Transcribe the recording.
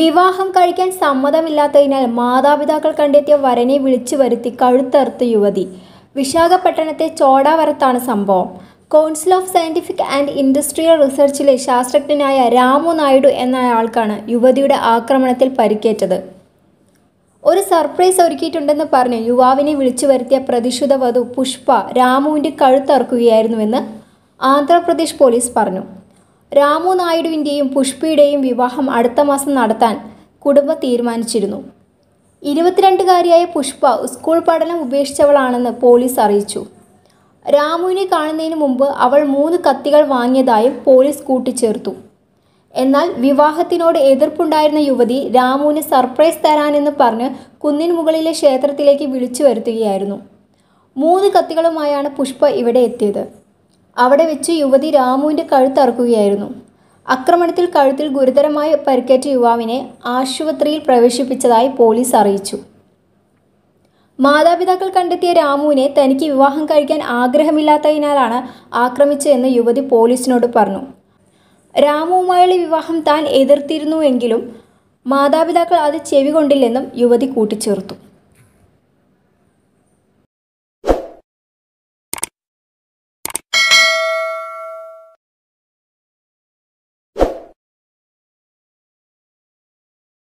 വിവാഹം കഴിക്കാൻ സമ്മതമില്ലാത്തതിനാൽ മാതാപിതാക്കൾ കണ്ടെത്തിയ വരനെ വിളിച്ചു വരുത്തി കഴുത്തറുത്ത് യുവതി വിശാഖപട്ടണത്തെ ചോടാവരത്താണ് സംഭവം council of scientific and industrial റിസർച്ചിലെ ശാസ്ത്രജ്ഞനായ രാമു നായിഡു എന്നയാൾക്കാണ് യുവതിയുടെ ആക്രമണത്തിൽ പരിക്കേറ്റത് ഒരു സർപ്രൈസ് ഒരുക്കിയിട്ടുണ്ടെന്ന് പറഞ്ഞ് യുവാവിനെ വിളിച്ചു വരുത്തിയ പ്രതിഷുധ വധു പുഷ്പ രാമുവിൻ്റെ കഴുത്തറക്കുകയായിരുന്നുവെന്ന് ആന്ധ്രാപ്രദേശ് പോലീസ് പറഞ്ഞു രാമു നായിഡുവിൻ്റെയും പുഷ്പയുടെയും വിവാഹം അടുത്ത മാസം നടത്താൻ കുടുംബം തീരുമാനിച്ചിരുന്നു ഇരുപത്തിരണ്ടുകാരിയായ പുഷ്പ സ്കൂൾ പഠനം ഉപേക്ഷിച്ചവളാണെന്ന് പോലീസ് അറിയിച്ചു രാമുവിനെ കാണുന്നതിന് മുമ്പ് അവൾ മൂന്ന് കത്തികൾ വാങ്ങിയതായും പോലീസ് കൂട്ടിച്ചേർത്തു എന്നാൽ വിവാഹത്തിനോട് എതിർപ്പുണ്ടായിരുന്ന യുവതി രാമുവിന് സർപ്രൈസ് തരാനെന്ന് പറഞ്ഞ് കുന്നിൻ മുകളിലെ ക്ഷേത്രത്തിലേക്ക് വിളിച്ചു വരുത്തുകയായിരുന്നു മൂന്ന് കത്തികളുമായാണ് പുഷ്പ ഇവിടെ എത്തിയത് അവിടെ വെച്ച് യുവതി രാമുവിൻ്റെ കഴുത്തറക്കുകയായിരുന്നു ആക്രമണത്തിൽ കഴുത്തിൽ ഗുരുതരമായി പരിക്കേറ്റ യുവാവിനെ ആശുപത്രിയിൽ പ്രവേശിപ്പിച്ചതായി പോലീസ് അറിയിച്ചു മാതാപിതാക്കൾ കണ്ടെത്തിയ രാമുവിനെ തനിക്ക് വിവാഹം കഴിക്കാൻ ആഗ്രഹമില്ലാത്തതിനാലാണ് ആക്രമിച്ചതെന്ന് യുവതി പോലീസിനോട് പറഞ്ഞു രാമുവുമായുള്ള വിവാഹം താൻ എതിർത്തിരുന്നുവെങ്കിലും മാതാപിതാക്കൾ അത് ചെവികൊണ്ടില്ലെന്നും യുവതി കൂട്ടിച്ചേർത്തു